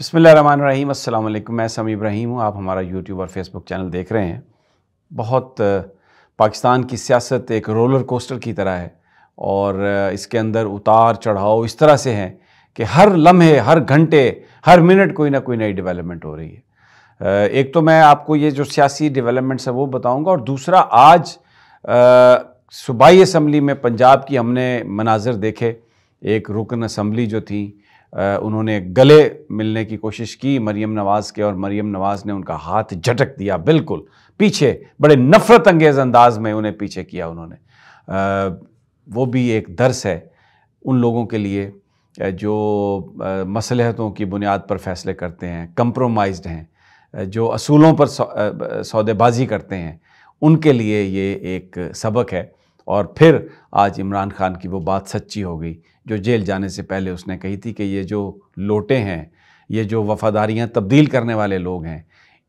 बसमिल मैं समी इब्राहिम हूँ आप हमारा यूट्यूब और फेसबुक चैनल देख रहे हैं बहुत पाकिस्तान की सियासत एक रोलर कोस्टर की तरह है और इसके अंदर उतार चढ़ाव इस तरह से हैं कि हर लम्हे हर घंटे हर मिनट कोई ना कोई नई डेवलपमेंट हो रही है एक तो मैं आपको ये जो सियासी डेवलपमेंट्स है वो बताऊंगा और दूसरा आज सूबाई असम्बली में पंजाब की हमने मनाजर देखे एक रुकन असम्बली जो थी उन्होंने गले मिलने की कोशिश की मरीम नवाज़ के और मरीम नवाज़ ने उनका हाथ झटक दिया बिल्कुल पीछे बड़े नफ़रत अंगेज़ अंदाज में उन्हें पीछे किया उन्होंने वो भी एक दर्स है उन लोगों के लिए जो मसलहतों की बुनियाद पर फैसले करते हैं कंप्रोमाइज्ड हैं जो असूलों पर सौदेबाजी करते हैं उनके लिए ये एक सबक है और फिर आज इमरान खान की वो बात सच्ची हो गई जो जेल जाने से पहले उसने कही थी कि ये जो लोटे हैं ये जो वफादारियाँ तब्दील करने वाले लोग हैं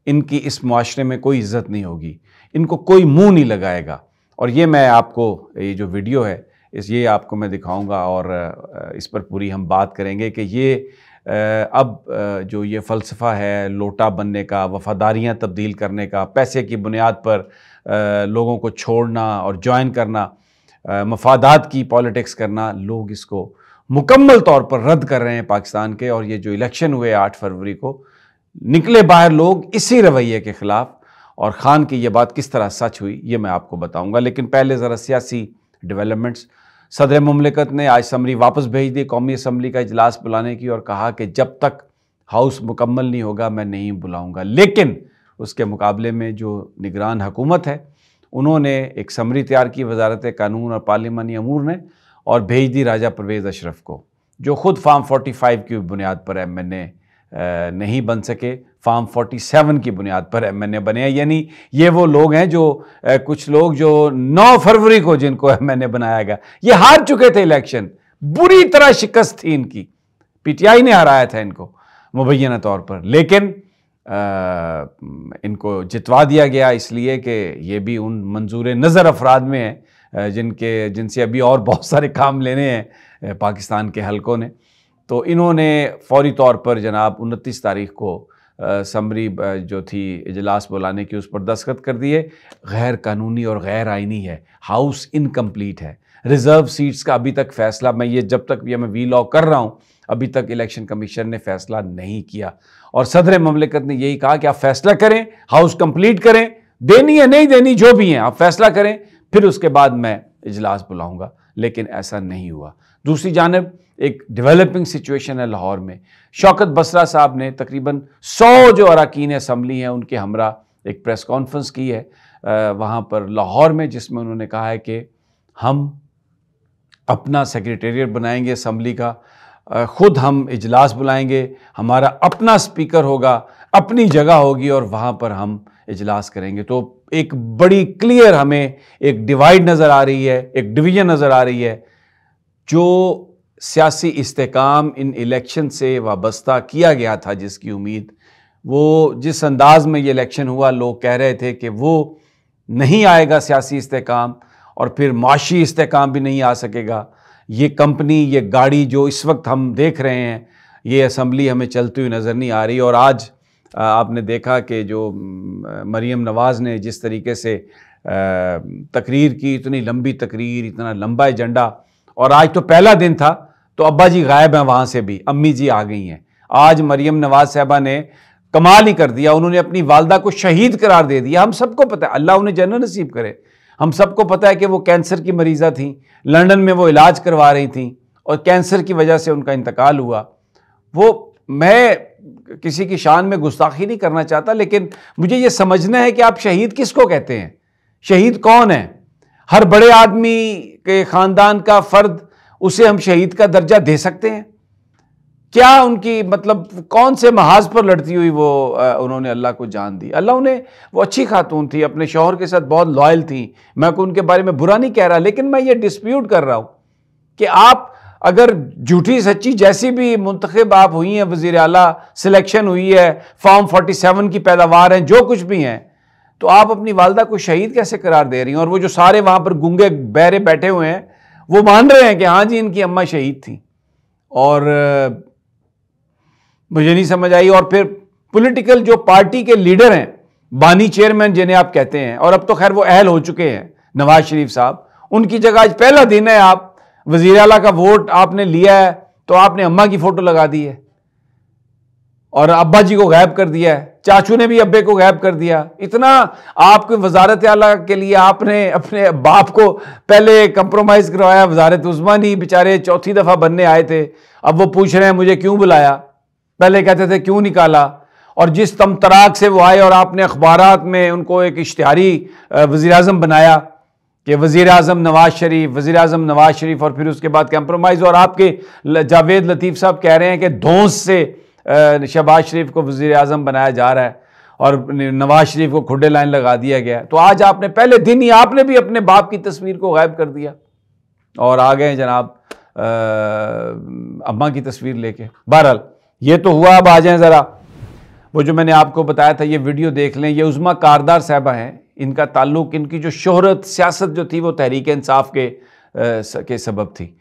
इनकी इस माशरे में कोई इज्जत नहीं होगी इनको कोई मुंह नहीं लगाएगा और ये मैं आपको ये जो वीडियो है इस ये आपको मैं दिखाऊंगा और इस पर पूरी हम बात करेंगे कि ये अब जो ये फ़लसफ़ा है लोटा बनने का वफादारियाँ तब्दील करने का पैसे की बुनियाद पर लोगों को छोड़ना और ज्वाइन करना मफादात की पॉलिटिक्स करना लोग इसको मुकम्मल तौर पर रद्द कर रहे हैं पाकिस्तान के और ये जो इलेक्शन हुए आठ फरवरी को निकले बाहर लोग इसी रवैये के ख़िलाफ़ और ख़ान की ये बात किस तरह सच हुई ये मैं आपको बताऊंगा लेकिन पहले ज़रा सियासी डेवलपमेंट्स सदर ममलिकत ने आज समरी वापस भेज दी कौमी असम्बली का इजलास बुलाने की और कहा कि जब तक हाउस मुकम्मल नहीं होगा मैं नहीं बुलाऊंगा लेकिन उसके मुकाबले में जो निगरान हुकूमत है उन्होंने एक समरी तैयार की वजारत कानून और पार्लिमानी अमूर ने और भेज दी राजा परवेज़ अशरफ को जो ख़ुद फार्म 45 की बुनियाद पर एम एन ए नहीं बन सके फार्म 47 की बुनियाद पर एम एन ए बने हैं यानी ये वो लोग हैं जो कुछ लोग जो 9 फरवरी को जिनको एम एन ए बनाया गया ये हार चुके थे इलेक्शन बुरी तरह शिकस्त थी इनकी पीटीआई ने हराया था इनको मुबैना तौर पर लेकिन इनको जितवा दिया गया इसलिए कि ये भी उन मंजूर नज़र अफराद में है जिनके जिनसे अभी और बहुत सारे काम लेने हैं पाकिस्तान के हलकों ने तो इन्होंने फौरी तौर पर जनाब उनतीस तारीख को समरी जो थी इजलास बुलाने की उस पर दस्खत कर दिए गैर कानूनी और गैर आइनी है हाउस इनकम्प्लीट है रिज़र्व सीट्स का अभी तक फ़ैसला मैं ये जब तक ये मैं वी लॉ कर रहा हूँ अभी तक इलेक्शन कमीशन ने फैसला नहीं किया और सदर ममलिकत ने यही कहा कि आप फैसला करें हाउस कंप्लीट करें देनी है नहीं देनी जो भी है आप फैसला करें फिर उसके बाद मैं इजलास बुलाऊंगा लेकिन ऐसा नहीं हुआ दूसरी जानब एक डेवलपिंग सिचुएशन है लाहौर में शौकत बसरा साहब ने तकरीबन सौ जो अरकान असम्बली हैं उनके हमरा एक प्रेस कॉन्फ्रेंस की है वहाँ पर लाहौर में जिसमें उन्होंने कहा है कि हम अपना सेक्रेटेरिएट बनाएंगे असम्बली का ख़ुद हम इजलास बुलाएंगे हमारा अपना स्पीकर होगा अपनी जगह होगी और वहाँ पर हम इजलास करेंगे तो एक बड़ी क्लियर हमें एक डिवाइड नज़र आ रही है एक डिवीज़न नज़र आ रही है जो सियासी इस्तेकाम इन इलेक्शन से वाबस्ता किया गया था जिसकी उम्मीद वो जिस अंदाज में ये इलेक्शन हुआ लोग कह रहे थे कि वो नहीं आएगा सियासी इस्तेकाम और फिर माशी इस्तेकाम भी नहीं आ सकेगा ये कंपनी ये गाड़ी जो इस वक्त हम देख रहे हैं ये असम्बली हमें चलती हुई नज़र नहीं आ रही और आज आपने देखा कि जो मरीम नवाज़ ने जिस तरीके से तकरीर की इतनी लंबी तकरीर इतना लंबा एजेंडा और आज तो पहला दिन था तो अब्बा जी गायब हैं वहाँ से भी अम्मी जी आ गई हैं आज मरियम नवाज साहबा ने कमाल ही कर दिया उन्होंने अपनी वालदा को शहीद करार दे दिया हम सबको पता है अल्लाह उन्हें जन्न नसीब करे हम सबको पता है कि वो कैंसर की मरीज़ा थी लंदन में वो इलाज करवा रही थी और कैंसर की वजह से उनका इंतकाल हुआ वो मैं किसी की शान में गुस्ताखी नहीं करना चाहता लेकिन मुझे ये समझना है कि आप शहीद किसको कहते हैं शहीद कौन है हर बड़े आदमी के ख़ानदान का फ़र्द उसे हम शहीद का दर्जा दे सकते हैं क्या उनकी मतलब कौन से महाज पर लड़ती हुई वो आ, उन्होंने अल्लाह को जान दी अल्लाह उन्हें वो अच्छी खातून थी अपने शोहर के साथ बहुत लॉयल थी मैं को तो उनके बारे में बुरा नहीं कह रहा लेकिन मैं ये डिस्प्यूट कर रहा हूँ कि आप अगर झूठी सच्ची जैसी भी मंतखब आप हुई हैं वज़ी अला सिलेक्शन हुई है फॉर्म फोर्टी सेवन की पैदावार हैं जो कुछ भी हैं तो आप अपनी वालदा को शहीद कैसे करार दे रही हैं और वो जो सारे वहाँ पर गूंगे बहरे बैठे हुए हैं वो मान रहे हैं कि हाँ जी इनकी अम्मा शहीद थी और मुझे नहीं समझ आई और फिर पॉलिटिकल जो पार्टी के लीडर हैं बानी चेयरमैन जिन्हें आप कहते हैं और अब तो खैर वो अहल हो चुके हैं नवाज शरीफ साहब उनकी जगह आज पहला दिन है आप वजीर अला का वोट आपने लिया है तो आपने अम्मा की फोटो लगा दी है और अब्बा जी को गायब कर दिया है चाचू ने भी अब्बे को गायब कर दिया इतना आपके वजारत आला के लिए आपने अपने बाप को पहले कंप्रोमाइज करवाया वजारत उस्मानी बेचारे चौथी दफ़ा बनने आए थे अब वो पूछ रहे हैं मुझे क्यों बुलाया पहले कहते थे क्यों निकाला और जिस तराक से वो आए और आपने अखबार में उनको एक इश्तहारी वज़ी अजम बनाया कि वज़ी अजम नवाज़ शरीफ वज़ी अजम नवाज़ शरीफ और फिर उसके बाद कंप्रोमाइज़ और आपके जावेद लतीफ़ साहब कह रहे हैं कि धोस से शहबाज शरीफ को वज़ी अजम बनाया जा रहा है और नवाज शरीफ को खुडे लाइन लगा दिया गया तो आज आपने पहले दिन ही आपने भी अपने बाप की तस्वीर को गायब कर दिया और आ गए जनाब अम्मा की तस्वीर लेके बहरहाल ये तो हुआ अब आ जाए ज़रा वो जो मैंने आपको बताया था ये वीडियो देख लें ये उज़मा कारदार साहबा हैं इनका ताल्लुक इनकी जो शोहरत सियासत जो थी वो तहरीक इंसाफ के आ, के सबब थी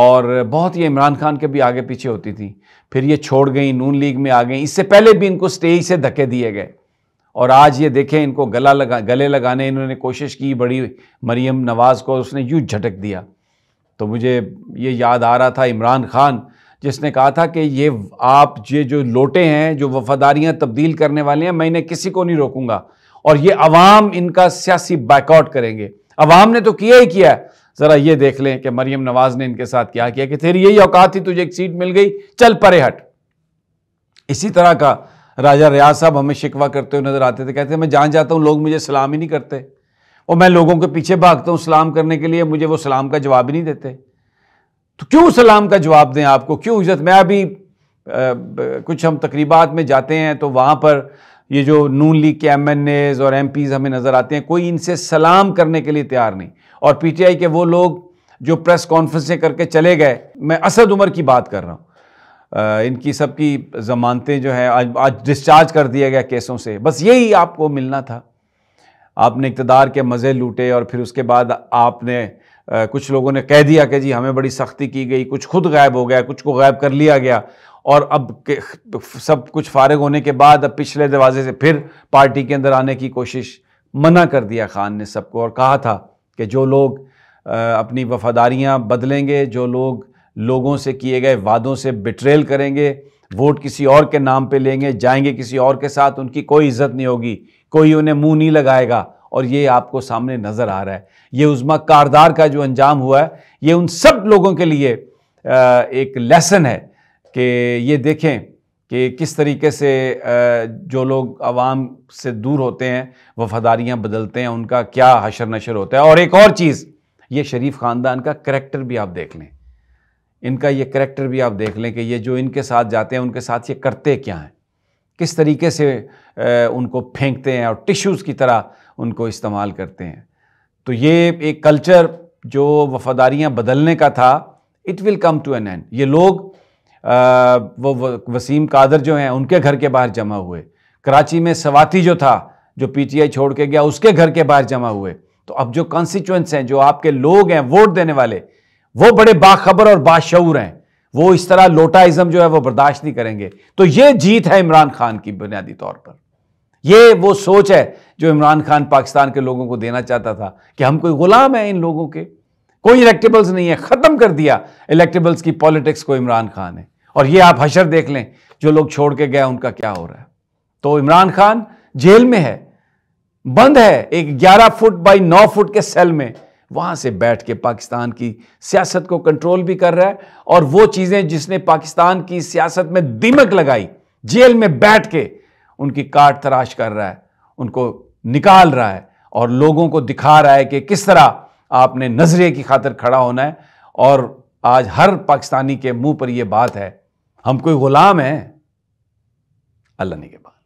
और बहुत ये इमरान खान के भी आगे पीछे होती थी फिर ये छोड़ गई नून लीग में आ गई इससे पहले भी इनको स्टेज से धक्के दिए गए और आज ये देखें इनको गला लगा गले लगाने इन्होंने कोशिश की बड़ी मरियम नवाज़ को उसने यूँ झटक दिया तो मुझे ये याद आ रहा था इमरान खान जिसने कहा था कि ये आप ये जो लोटे हैं जो वफादारियाँ तब्दील करने वाले हैं मैं इन्हें किसी को नहीं रोकूंगा और ये अवाम इनका सियासी बैकआउट करेंगे अवाम ने तो किया ही किया है જરા યે દેખ લે કે મરિયમ નવાઝ ને ઇન કે સાથ ક્યા કિયા કે તેર યહી ઔકાત થી તુજે એક સીટ મિલ ગઈ ચલ પરે હટ ઇસી તરહ કા રાજા રિયાદ સાબ હમે શિકવા કરતે હો નજર આતે થે કહેતે મેં જાંહ જાતા હુ લોગ મુજે સલામ હી નહીં કરતે ઓ મેં લોગો કે પીછે ભાગતા હુ સલામ કરને કે લિયે મુજે વો સલામ કા જવાબ હી નહીં dete તો ક્યુ સલામ કા જવાબ દે આપકો ક્યુ ઇઝત મેં અભી કુછ હમ તકરીબાત મેં જાતે હે તો વહા પર યે જો નૂન લીક કે એમએનએસ ઓર એમપીસ હમે નજર આતે હે કોઈ ઇનસે સલામ કરને કે લિયે તૈયાર નહીં और पीटीआई के वो लोग जो प्रेस कॉन्फ्रेंसें करके चले गए मैं असद उमर की बात कर रहा हूँ इनकी सबकी ज़मानतें जो हैं आज आज डिस्चार्ज कर दिया गया केसों से बस यही आपको मिलना था आपने इकतदार के मज़े लूटे और फिर उसके बाद आपने आ, कुछ लोगों ने कह दिया कि जी हमें बड़ी सख्ती की गई कुछ खुद गायब हो गया कुछ को गायब कर लिया गया और अब के, सब कुछ फारग होने के बाद अब पिछले दरवाजे से फिर पार्टी के अंदर आने की कोशिश मना कर दिया खान ने सबको और कहा था कि जो लोग अपनी वफादारियाँ बदलेंगे जो लोग लोगों से किए गए वादों से बिट्रेल करेंगे वोट किसी और के नाम पे लेंगे जाएंगे किसी और के साथ उनकी कोई इज्जत नहीं होगी कोई उन्हें मुंह नहीं लगाएगा और ये आपको सामने नज़र आ रहा है ये उज़मा कारदार का जो अंजाम हुआ है ये उन सब लोगों के लिए एक लेसन है कि ये देखें कि किस तरीके से जो लोग आवाम से दूर होते हैं वफादारियाँ बदलते हैं उनका क्या हशर नशर होता है और एक और चीज़ ये शरीफ ख़ानदान का करेक्टर भी आप देख लें इनका ये करेक्टर भी आप देख लें कि ये जो इनके साथ जाते हैं उनके साथ ये करते क्या हैं किस तरीके से उनको फेंकते हैं और टिश्यूज़ की तरह उनको इस्तेमाल करते हैं तो ये एक कल्चर जो वफादारियाँ बदलने का था it will come to an end ये लोग वो वसीम कादर जो हैं उनके घर के बाहर जमा हुए कराची में सवाती जो था जो पीटीआई छोड़ के गया उसके घर के बाहर जमा हुए तो अब जो कॉन्स्टिट्यूंस हैं जो आपके लोग हैं वोट देने वाले वो बड़े बाखबर और बाशूर हैं वो इस तरह लोटाइज्म जो है वो बर्दाश्त नहीं करेंगे तो ये जीत है इमरान खान की बुनियादी तौर पर ये वो सोच है जो इमरान खान पाकिस्तान के लोगों को देना चाहता था कि हम कोई गुलाम हैं इन लोगों के कोई इलेक्टेबल्स नहीं है ख़त्म कर दिया इलेक्टेबल्स की पॉलिटिक्स को इमरान खान ने और ये आप हशर देख लें जो लोग छोड़ के गए उनका क्या हो रहा है तो इमरान खान जेल में है बंद है एक 11 फुट बाई 9 फुट के सेल में वहां से बैठ के पाकिस्तान की सियासत को कंट्रोल भी कर रहा है और वो चीज़ें जिसने पाकिस्तान की सियासत में दीमक लगाई जेल में बैठ के उनकी काट तराश कर रहा है उनको निकाल रहा है और लोगों को दिखा रहा है कि किस तरह आपने नजरिए की खातर खड़ा होना है और आज हर पाकिस्तानी के मुंह पर यह बात है हम कोई गुलाम हैं अल्लाह ने के बाद